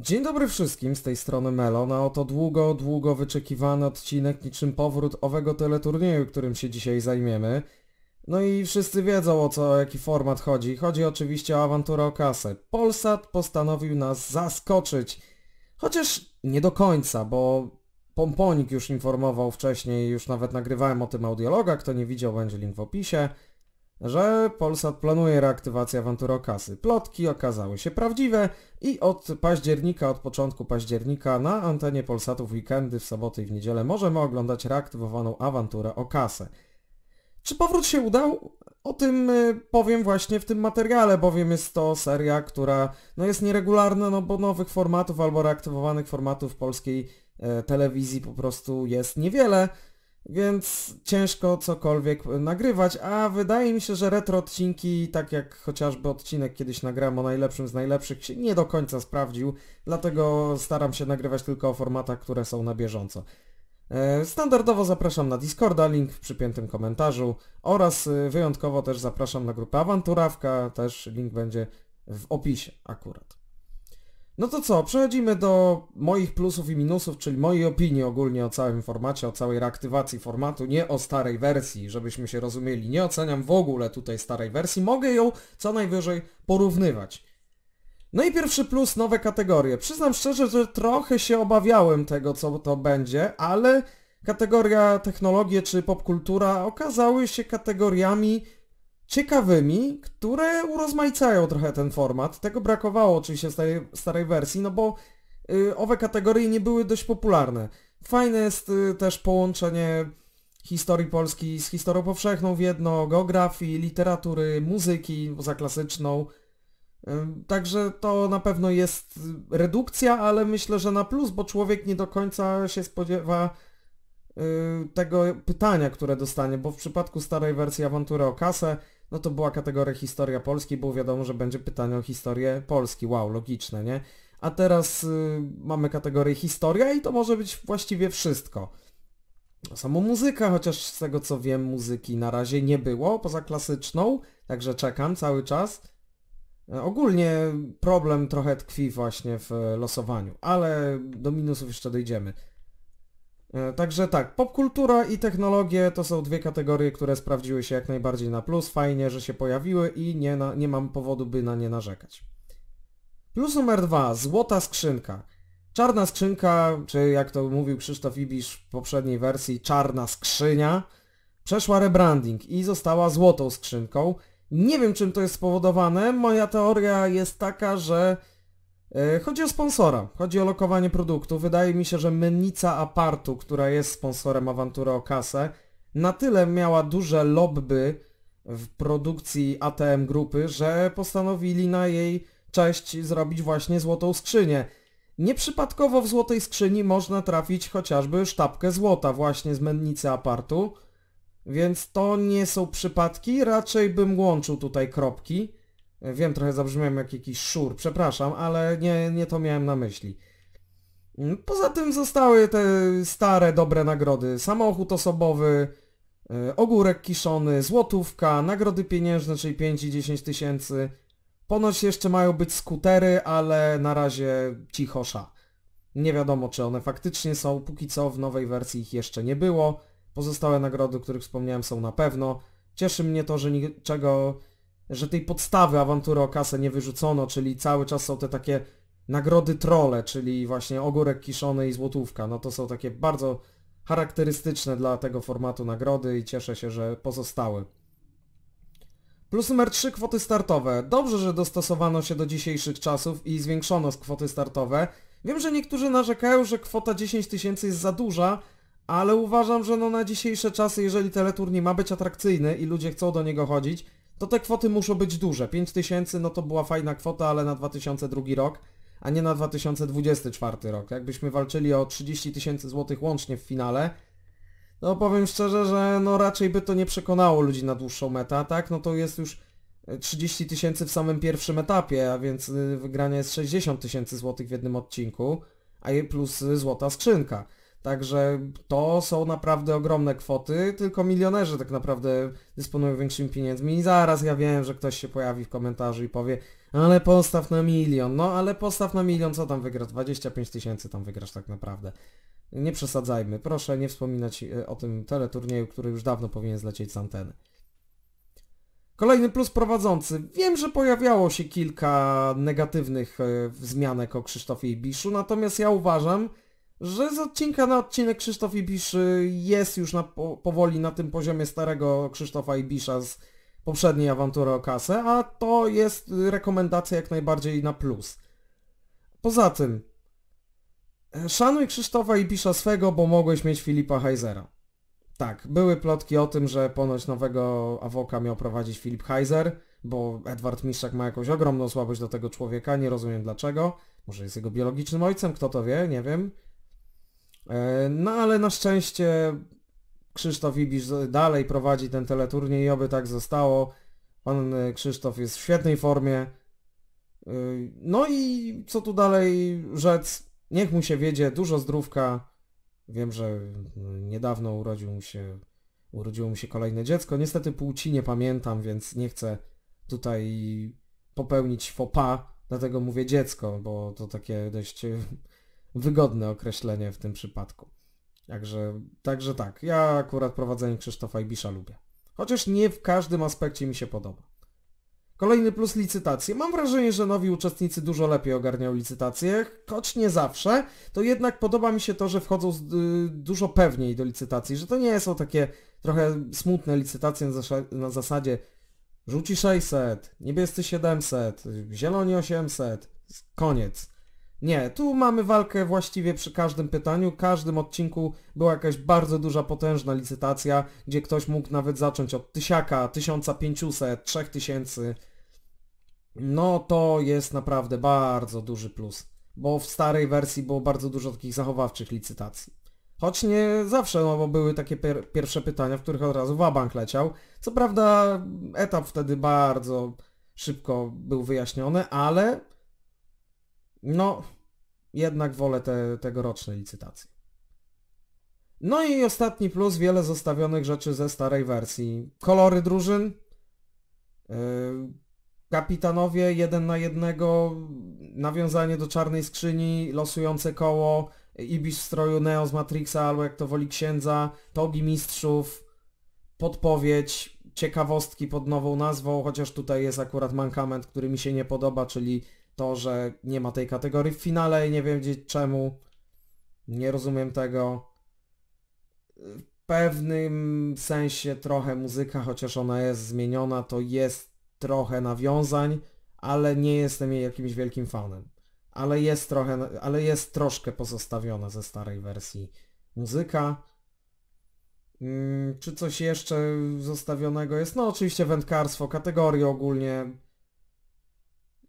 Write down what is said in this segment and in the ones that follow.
Dzień dobry wszystkim, z tej strony Melo. a oto długo, długo wyczekiwany odcinek niczym powrót owego teleturnieju, którym się dzisiaj zajmiemy. No i wszyscy wiedzą o co, o jaki format chodzi. Chodzi oczywiście o awanturę o kasę. Polsat postanowił nas zaskoczyć. Chociaż nie do końca, bo Pomponik już informował wcześniej, już nawet nagrywałem o tym audiologa, kto nie widział będzie link w opisie że Polsat planuje reaktywację awantury o kasy. Plotki okazały się prawdziwe i od października, od początku października na antenie Polsatu w weekendy, w soboty i w niedzielę możemy oglądać reaktywowaną awanturę o kasę. Czy powrót się udał? O tym y, powiem właśnie w tym materiale, bowiem jest to seria, która no jest nieregularna, no bo nowych formatów albo reaktywowanych formatów polskiej e, telewizji po prostu jest niewiele więc ciężko cokolwiek e, nagrywać, a wydaje mi się, że retro odcinki, tak jak chociażby odcinek kiedyś nagrałem o najlepszym z najlepszych, się nie do końca sprawdził, dlatego staram się nagrywać tylko o formatach, które są na bieżąco. E, standardowo zapraszam na Discorda, link w przypiętym komentarzu oraz e, wyjątkowo też zapraszam na grupę Awanturawka, też link będzie w opisie akurat. No to co, przechodzimy do moich plusów i minusów, czyli mojej opinii ogólnie o całym formacie, o całej reaktywacji formatu, nie o starej wersji, żebyśmy się rozumieli. Nie oceniam w ogóle tutaj starej wersji, mogę ją co najwyżej porównywać. No i pierwszy plus, nowe kategorie. Przyznam szczerze, że trochę się obawiałem tego, co to będzie, ale kategoria technologie czy popkultura okazały się kategoriami ciekawymi, które urozmaicają trochę ten format. Tego brakowało oczywiście starej, starej wersji, no bo y, owe kategorie nie były dość popularne. Fajne jest y, też połączenie historii polskiej z historią powszechną w jedno, geografii, literatury, muzyki, za klasyczną. także to na pewno jest y, redukcja, ale myślę, że na plus, bo człowiek nie do końca się spodziewa y, tego pytania, które dostanie, bo w przypadku starej wersji awantury o kasę no to była kategoria historia Polski, bo wiadomo, że będzie pytanie o historię Polski. Wow, logiczne, nie? A teraz y, mamy kategorię historia i to może być właściwie wszystko. Samo muzyka, chociaż z tego co wiem muzyki na razie nie było, poza klasyczną, także czekam cały czas. E, ogólnie problem trochę tkwi właśnie w losowaniu, ale do minusów jeszcze dojdziemy. E, także tak, popkultura i technologie to są dwie kategorie, które sprawdziły się jak najbardziej na plus. Fajnie, że się pojawiły i nie, na, nie mam powodu, by na nie narzekać. Plus numer dwa, złota skrzynka. Czarna skrzynka, czy jak to mówił Krzysztof Ibisz w poprzedniej wersji, czarna skrzynia, przeszła rebranding i została złotą skrzynką. Nie wiem czym to jest spowodowane, moja teoria jest taka, że E, chodzi o sponsora, chodzi o lokowanie produktu. Wydaje mi się, że mennica Apartu, która jest sponsorem awantury o kasę, na tyle miała duże lobby w produkcji ATM grupy, że postanowili na jej cześć zrobić właśnie złotą skrzynię. Nieprzypadkowo w złotej skrzyni można trafić chociażby sztabkę złota właśnie z mennicy Apartu, więc to nie są przypadki, raczej bym łączył tutaj kropki. Wiem, trochę zabrzmiałem jak jakiś szur, przepraszam, ale nie, nie to miałem na myśli. Mm, poza tym zostały te stare, dobre nagrody. Samochód osobowy, y, ogórek kiszony, złotówka, nagrody pieniężne, czyli 5 i 10 tysięcy. Ponoć jeszcze mają być skutery, ale na razie cichosza. Nie wiadomo, czy one faktycznie są, póki co w nowej wersji ich jeszcze nie było. Pozostałe nagrody, o których wspomniałem, są na pewno. Cieszy mnie to, że niczego że tej podstawy awantury o kasę nie wyrzucono, czyli cały czas są te takie nagrody trole, czyli właśnie ogórek kiszony i złotówka. No to są takie bardzo charakterystyczne dla tego formatu nagrody i cieszę się, że pozostały. Plus numer 3 kwoty startowe. Dobrze, że dostosowano się do dzisiejszych czasów i zwiększono kwoty startowe. Wiem, że niektórzy narzekają, że kwota 10 tysięcy jest za duża, ale uważam, że no na dzisiejsze czasy, jeżeli teleturniej ma być atrakcyjny i ludzie chcą do niego chodzić, to te kwoty muszą być duże. 5000 no to była fajna kwota, ale na 2002 rok, a nie na 2024 rok. Jakbyśmy walczyli o 30 tysięcy złotych łącznie w finale, no powiem szczerze, że no raczej by to nie przekonało ludzi na dłuższą metę, tak? No to jest już 30 e, tysięcy w samym pierwszym etapie, a więc e, wygranie jest 60 tysięcy złotych w jednym odcinku, a plus e, złota skrzynka. Także to są naprawdę ogromne kwoty, tylko milionerzy tak naprawdę dysponują większymi pieniędzmi i zaraz ja wiem, że ktoś się pojawi w komentarzu i powie ale postaw na milion, no ale postaw na milion, co tam wygrasz? 25 tysięcy tam wygrasz tak naprawdę. Nie przesadzajmy, proszę nie wspominać e, o tym teleturnieju, który już dawno powinien zlecieć z anteny. Kolejny plus prowadzący. Wiem, że pojawiało się kilka negatywnych e, wzmianek o Krzysztofie Biszu natomiast ja uważam, że z odcinka na odcinek Krzysztof Ibisz jest już na, powoli na tym poziomie starego Krzysztofa Ibisza z poprzedniej awantury o kasę, a to jest rekomendacja jak najbardziej na plus. Poza tym, e, szanuj Krzysztofa Ibisza swego, bo mogłeś mieć Filipa Heizera. Tak, były plotki o tym, że ponoć nowego awoka miał prowadzić Filip Heiser, bo Edward Mistrzak ma jakąś ogromną słabość do tego człowieka, nie rozumiem dlaczego. Może jest jego biologicznym ojcem, kto to wie, nie wiem. E, no ale na szczęście Krzysztof Ibisz dalej prowadzi ten teleturniej i oby tak zostało. Pan e, Krzysztof jest w świetnej formie. E, no i co tu dalej rzec? Niech mu się wiedzie, dużo zdrówka. Wiem, że no, niedawno urodził mu się, urodziło mu się kolejne dziecko. Niestety płci nie pamiętam, więc nie chcę tutaj popełnić faux pas, dlatego mówię dziecko, bo to takie dość wygodne określenie w tym przypadku. Także, także tak, ja akurat prowadzenie Krzysztofa Ibisza lubię. Chociaż nie w każdym aspekcie mi się podoba. Kolejny plus licytacje. Mam wrażenie, że nowi uczestnicy dużo lepiej ogarniają licytacje, choć nie zawsze, to jednak podoba mi się to, że wchodzą z, y, dużo pewniej do licytacji, że to nie są takie trochę smutne licytacje na, zas na zasadzie żółci 600, niebiescy 700, zieloni 800, koniec. Nie, tu mamy walkę właściwie przy każdym pytaniu, każdym odcinku była jakaś bardzo duża, potężna licytacja, gdzie ktoś mógł nawet zacząć od tysiaka, 1500, 3000. No to jest naprawdę bardzo duży plus, bo w starej wersji było bardzo dużo takich zachowawczych licytacji. Choć nie zawsze, no bo były takie pier pierwsze pytania, w których od razu wabank leciał. Co prawda etap wtedy bardzo szybko był wyjaśniony, ale no, jednak wolę te, tegoroczne licytacje. No i ostatni plus, wiele zostawionych rzeczy ze starej wersji. Kolory drużyn, yy, kapitanowie jeden na jednego, nawiązanie do czarnej skrzyni, losujące koło, Ibis w stroju Neo z Matrixa albo jak to woli księdza, togi mistrzów, podpowiedź, ciekawostki pod nową nazwą, chociaż tutaj jest akurat mankament, który mi się nie podoba, czyli to, że nie ma tej kategorii w finale i nie wiem gdzie czemu. Nie rozumiem tego. W pewnym sensie trochę muzyka, chociaż ona jest zmieniona, to jest trochę nawiązań, ale nie jestem jej jakimś wielkim fanem. Ale jest trochę, ale jest troszkę pozostawiona ze starej wersji muzyka. Hmm, czy coś jeszcze zostawionego jest? No oczywiście wędkarstwo, kategorie ogólnie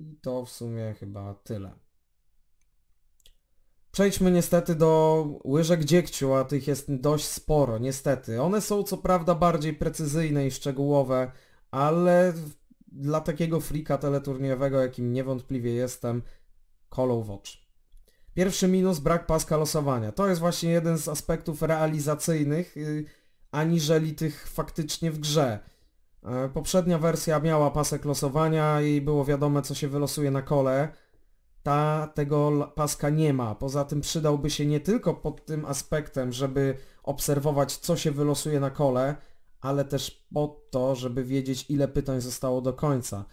i to w sumie chyba tyle. Przejdźmy niestety do łyżek dziegciu, a tych jest dość sporo, niestety. One są co prawda bardziej precyzyjne i szczegółowe, ale dla takiego frika teleturniejowego, jakim niewątpliwie jestem, kolą w oczy. Pierwszy minus brak paska losowania. To jest właśnie jeden z aspektów realizacyjnych, y, aniżeli tych faktycznie w grze. E, poprzednia wersja miała pasek losowania i było wiadomo co się wylosuje na kole. Ta tego paska nie ma. Poza tym przydałby się nie tylko pod tym aspektem, żeby obserwować co się wylosuje na kole, ale też pod to, żeby wiedzieć ile pytań zostało do końca.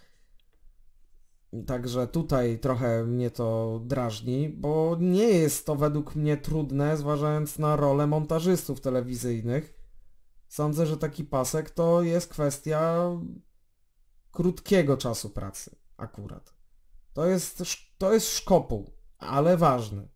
Także tutaj trochę mnie to drażni, bo nie jest to według mnie trudne, zważając na rolę montażystów telewizyjnych, Sądzę, że taki pasek to jest kwestia krótkiego czasu pracy akurat. To jest, to jest szkopuł, ale ważny.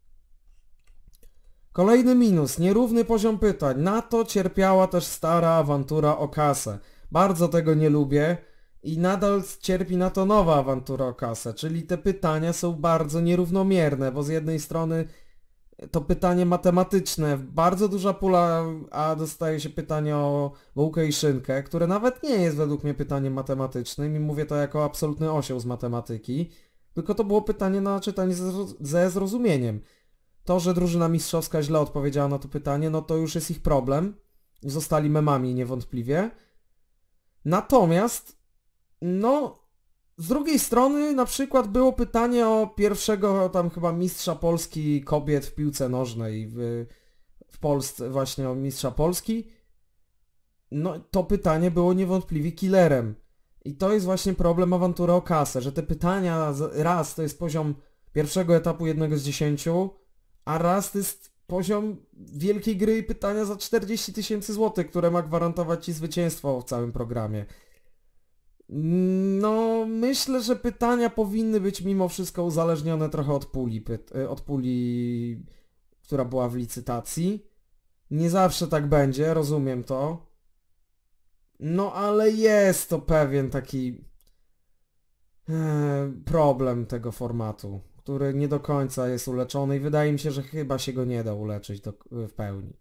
Kolejny minus, nierówny poziom pytań. Na to cierpiała też stara awantura o kasę. Bardzo tego nie lubię i nadal cierpi na to nowa awantura o kasę, czyli te pytania są bardzo nierównomierne, bo z jednej strony to pytanie matematyczne, bardzo duża pula, a dostaje się pytanie o łukę i szynkę, które nawet nie jest według mnie pytaniem matematycznym i mówię to jako absolutny osioł z matematyki, tylko to było pytanie na czytanie ze zrozumieniem. To, że drużyna mistrzowska źle odpowiedziała na to pytanie, no to już jest ich problem. Zostali memami niewątpliwie. Natomiast, no, z drugiej strony na przykład było pytanie o pierwszego tam chyba mistrza Polski kobiet w piłce nożnej w, w Polsce, właśnie o mistrza Polski. No to pytanie było niewątpliwie killerem. I to jest właśnie problem awantury o kasę, że te pytania raz to jest poziom pierwszego etapu jednego z dziesięciu, a raz to jest poziom wielkiej gry i pytania za 40 tysięcy złotych, które ma gwarantować Ci zwycięstwo w całym programie. No, myślę, że pytania powinny być mimo wszystko uzależnione trochę od puli, e, od puli, która była w licytacji. Nie zawsze tak będzie, rozumiem to. No, ale jest to pewien taki e, problem tego formatu, który nie do końca jest uleczony i wydaje mi się, że chyba się go nie da uleczyć do, w pełni.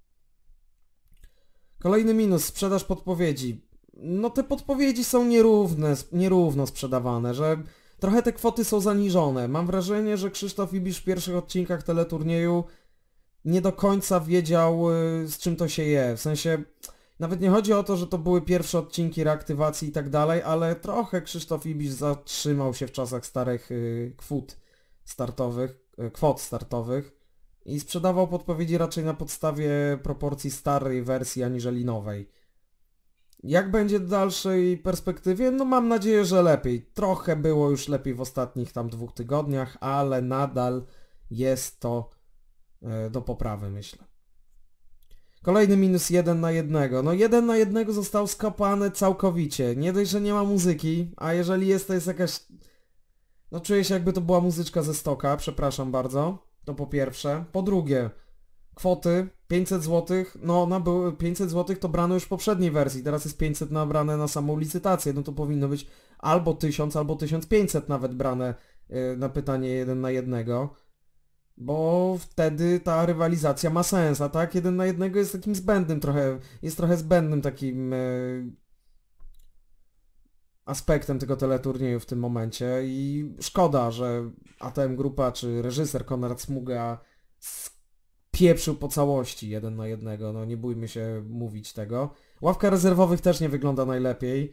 Kolejny minus, sprzedaż podpowiedzi no te podpowiedzi są nierówne, nierówno sprzedawane, że trochę te kwoty są zaniżone. Mam wrażenie, że Krzysztof Ibisz w pierwszych odcinkach teleturnieju nie do końca wiedział y, z czym to się je. W sensie nawet nie chodzi o to, że to były pierwsze odcinki reaktywacji i tak dalej, ale trochę Krzysztof Ibisz zatrzymał się w czasach starych y, kwot startowych, y, kwot startowych i sprzedawał podpowiedzi raczej na podstawie proporcji starej wersji aniżeli nowej. Jak będzie w dalszej perspektywie? No mam nadzieję, że lepiej. Trochę było już lepiej w ostatnich tam dwóch tygodniach, ale nadal jest to e, do poprawy, myślę. Kolejny minus 1 na 1. No 1 na 1 został skopany całkowicie. Nie dość, że nie ma muzyki, a jeżeli jest to jest jakaś... No czuję się jakby to była muzyczka ze stoka, przepraszam bardzo. To po pierwsze. Po drugie, kwoty 500 zł, no na były 500 zł to brano już w poprzedniej wersji, teraz jest 500 nabrane na samą licytację, no to powinno być albo 1000, albo 1500 nawet brane y, na pytanie jeden na jednego, bo wtedy ta rywalizacja ma sens, a tak jeden na jednego jest takim zbędnym trochę, jest trochę zbędnym takim y, aspektem tego teleturnieju w tym momencie i szkoda, że ATM Grupa czy reżyser Konrad Smuga pieprzył po całości jeden na jednego, no nie bójmy się mówić tego. Ławka rezerwowych też nie wygląda najlepiej.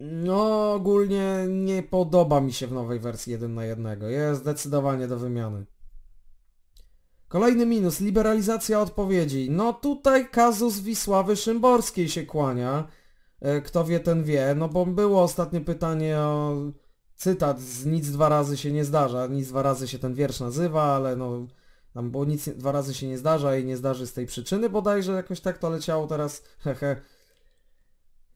No ogólnie nie podoba mi się w nowej wersji 1 na 1. Jest zdecydowanie do wymiany. Kolejny minus, liberalizacja odpowiedzi. No tutaj kazus Wisławy Szymborskiej się kłania. E, kto wie, ten wie. No bo było ostatnie pytanie o cytat z Nic dwa razy się nie zdarza. Nic dwa razy się ten wiersz nazywa, ale no tam, no bo nic dwa razy się nie zdarza i nie zdarzy z tej przyczyny bodajże, jakoś tak to leciało teraz, hehe.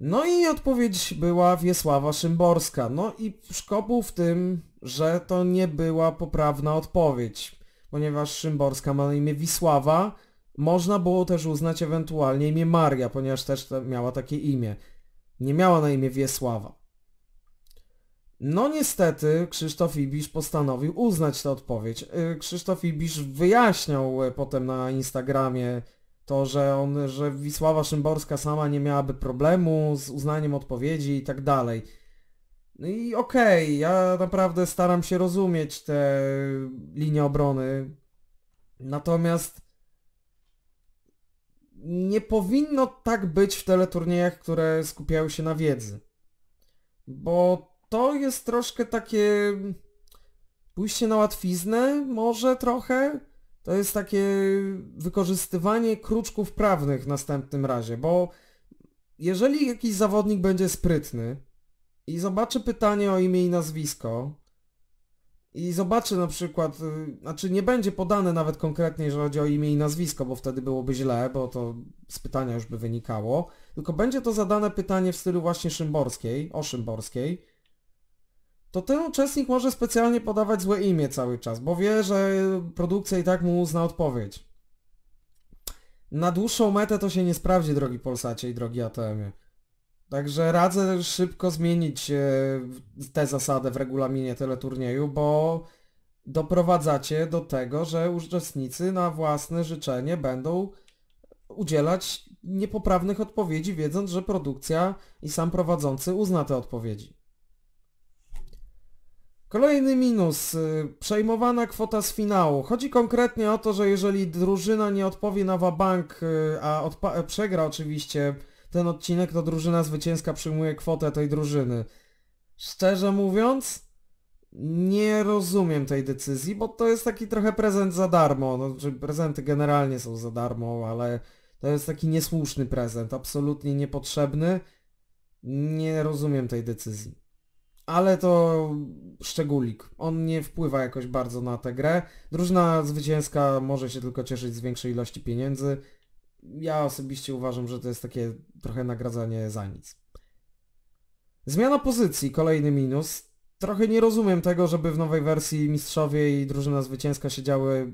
No i odpowiedź była Wiesława Szymborska. No i szkopuł w tym, że to nie była poprawna odpowiedź, ponieważ Szymborska ma na imię Wisława, można było też uznać ewentualnie imię Maria, ponieważ też miała takie imię. Nie miała na imię Wiesława. No niestety Krzysztof Ibisz postanowił uznać tę odpowiedź. Y, Krzysztof Ibisz wyjaśniał y, potem na Instagramie to, że on, że Wisława Szymborska sama nie miałaby problemu z uznaniem odpowiedzi i tak dalej. No i okej, okay, ja naprawdę staram się rozumieć te linie obrony. Natomiast nie powinno tak być w teleturniejach, które skupiają się na wiedzy. Bo to jest troszkę takie pójście na łatwiznę, może trochę. To jest takie wykorzystywanie kruczków prawnych w następnym razie, bo jeżeli jakiś zawodnik będzie sprytny i zobaczy pytanie o imię i nazwisko i zobaczy na przykład, y, znaczy nie będzie podane nawet konkretnie, jeżeli chodzi o imię i nazwisko, bo wtedy byłoby źle, bo to z pytania już by wynikało, tylko będzie to zadane pytanie w stylu właśnie Szymborskiej, o Szymborskiej, to ten uczestnik może specjalnie podawać złe imię cały czas, bo wie, że produkcja i tak mu uzna odpowiedź. Na dłuższą metę to się nie sprawdzi, drogi Polsacie i drogi ATM-ie. Także radzę szybko zmienić e, tę zasadę w regulaminie teleturnieju, bo doprowadzacie do tego, że uczestnicy na własne życzenie będą udzielać niepoprawnych odpowiedzi, wiedząc, że produkcja i sam prowadzący uzna te odpowiedzi. Kolejny minus, y, przejmowana kwota z finału. Chodzi konkretnie o to, że jeżeli drużyna nie odpowie na wabank, y, a e, przegra oczywiście ten odcinek, to drużyna zwycięska przyjmuje kwotę tej drużyny. Szczerze mówiąc, nie rozumiem tej decyzji, bo to jest taki trochę prezent za darmo. No, znaczy prezenty generalnie są za darmo, ale to jest taki niesłuszny prezent, absolutnie niepotrzebny. Nie rozumiem tej decyzji ale to szczególik. On nie wpływa jakoś bardzo na tę grę. Drużyna zwycięska może się tylko cieszyć z większej ilości pieniędzy. Ja osobiście uważam, że to jest takie trochę nagradzanie za nic. Zmiana pozycji, kolejny minus. Trochę nie rozumiem tego, żeby w nowej wersji mistrzowie i drużyna zwycięska siedziały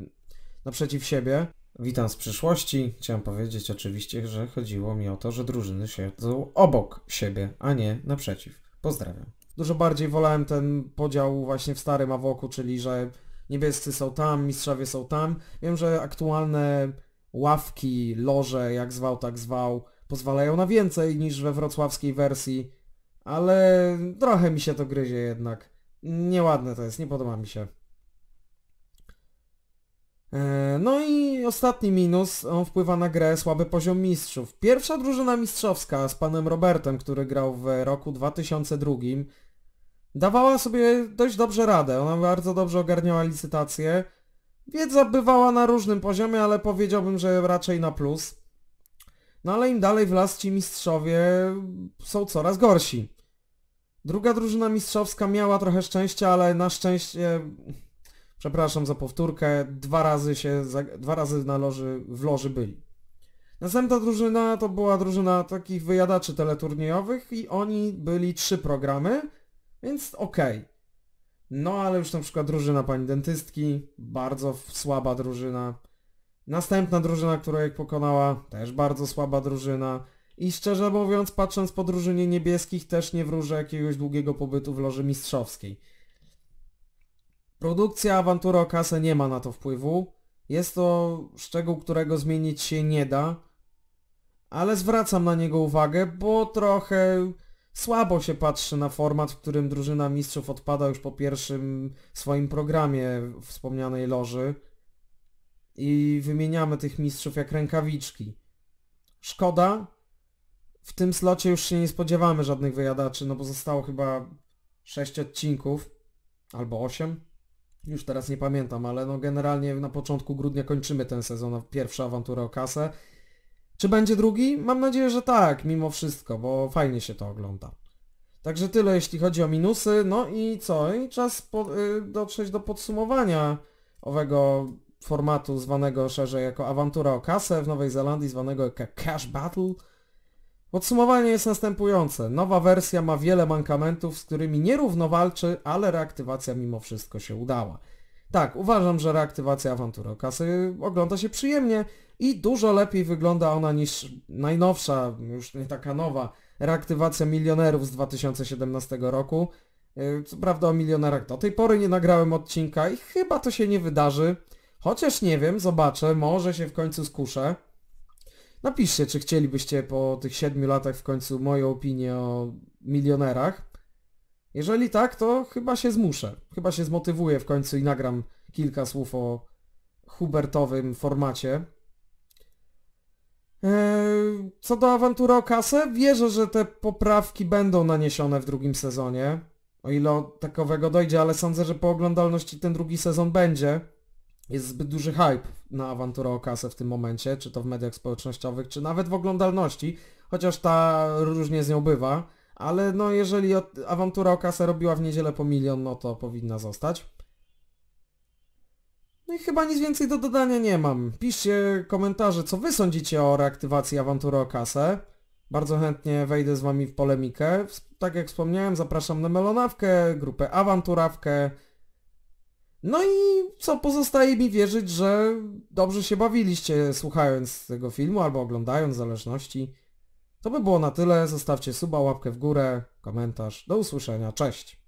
naprzeciw siebie. Witam z przyszłości. Chciałem powiedzieć oczywiście, że chodziło mi o to, że drużyny siedzą obok siebie, a nie naprzeciw. Pozdrawiam. Dużo bardziej wolałem ten podział właśnie w starym Awoku, czyli że niebiescy są tam, mistrzowie są tam. Wiem, że aktualne ławki, loże, jak zwał, tak zwał, pozwalają na więcej niż we wrocławskiej wersji, ale trochę mi się to gryzie jednak. Nieładne to jest, nie podoba mi się. E, no i ostatni minus, on wpływa na grę słaby poziom mistrzów. Pierwsza drużyna mistrzowska z panem Robertem, który grał w roku 2002, dawała sobie dość dobrze radę. Ona bardzo dobrze ogarniała licytacje. Wiedza bywała na różnym poziomie, ale powiedziałbym, że raczej na plus. No ale im dalej w las ci mistrzowie są coraz gorsi. Druga drużyna mistrzowska miała trochę szczęścia, ale na szczęście... Przepraszam za powtórkę, dwa razy się, dwa razy na loży, w loży byli. Następna drużyna to była drużyna takich wyjadaczy teleturniejowych i oni byli trzy programy, więc okej. Okay. No ale już na przykład drużyna pani dentystki, bardzo słaba drużyna. Następna drużyna, która jej pokonała, też bardzo słaba drużyna. I szczerze mówiąc, patrząc po drużynie niebieskich, też nie wróżę jakiegoś długiego pobytu w loży mistrzowskiej. Produkcja awantury o kasę nie ma na to wpływu. Jest to szczegół, którego zmienić się nie da. Ale zwracam na niego uwagę, bo trochę słabo się patrzy na format, w którym drużyna mistrzów odpada już po pierwszym swoim programie wspomnianej loży i wymieniamy tych mistrzów jak rękawiczki. Szkoda, w tym slocie już się nie spodziewamy żadnych wyjadaczy, no bo zostało chyba 6 odcinków albo 8. Już teraz nie pamiętam, ale no generalnie na początku grudnia kończymy ten sezon, pierwsza awantura o kasę. Czy będzie drugi? Mam nadzieję, że tak, mimo wszystko, bo fajnie się to ogląda. Także tyle, jeśli chodzi o minusy. No i co? I czas po, y, dotrzeć do podsumowania owego formatu zwanego szerzej jako awantura o kasę w Nowej Zelandii, zwanego jako Cash Battle. Podsumowanie jest następujące. Nowa wersja ma wiele mankamentów, z którymi nierówno walczy, ale reaktywacja mimo wszystko się udała. Tak, uważam, że reaktywacja awantury o kasy ogląda się przyjemnie, i dużo lepiej wygląda ona niż najnowsza, już nie taka nowa, reaktywacja milionerów z 2017 roku. Y, co prawda o milionerach do tej pory nie nagrałem odcinka i chyba to się nie wydarzy. Chociaż nie wiem, zobaczę, może się w końcu skuszę. Napiszcie, czy chcielibyście po tych 7 latach w końcu moją opinię o milionerach. Jeżeli tak, to chyba się zmuszę. Chyba się zmotywuję w końcu i nagram kilka słów o Hubertowym formacie. Yy, co do awantury o kasę, wierzę, że te poprawki będą naniesione w drugim sezonie. O ile takowego dojdzie, ale sądzę, że po oglądalności ten drugi sezon będzie. Jest zbyt duży hype na awanturę o kasę w tym momencie, czy to w mediach społecznościowych, czy nawet w oglądalności, chociaż ta różnie z nią bywa. Ale no jeżeli awantura o kasę robiła w niedzielę po milion, no to powinna zostać. No i chyba nic więcej do dodania nie mam. Piszcie komentarze, co wy sądzicie o reaktywacji awantury o kasę. Bardzo chętnie wejdę z wami w polemikę. Tak jak wspomniałem, zapraszam na Melonawkę, grupę Awanturawkę. No i co, pozostaje mi wierzyć, że dobrze się bawiliście słuchając tego filmu albo oglądając, w zależności. To by było na tyle. Zostawcie suba, łapkę w górę, komentarz. Do usłyszenia. Cześć!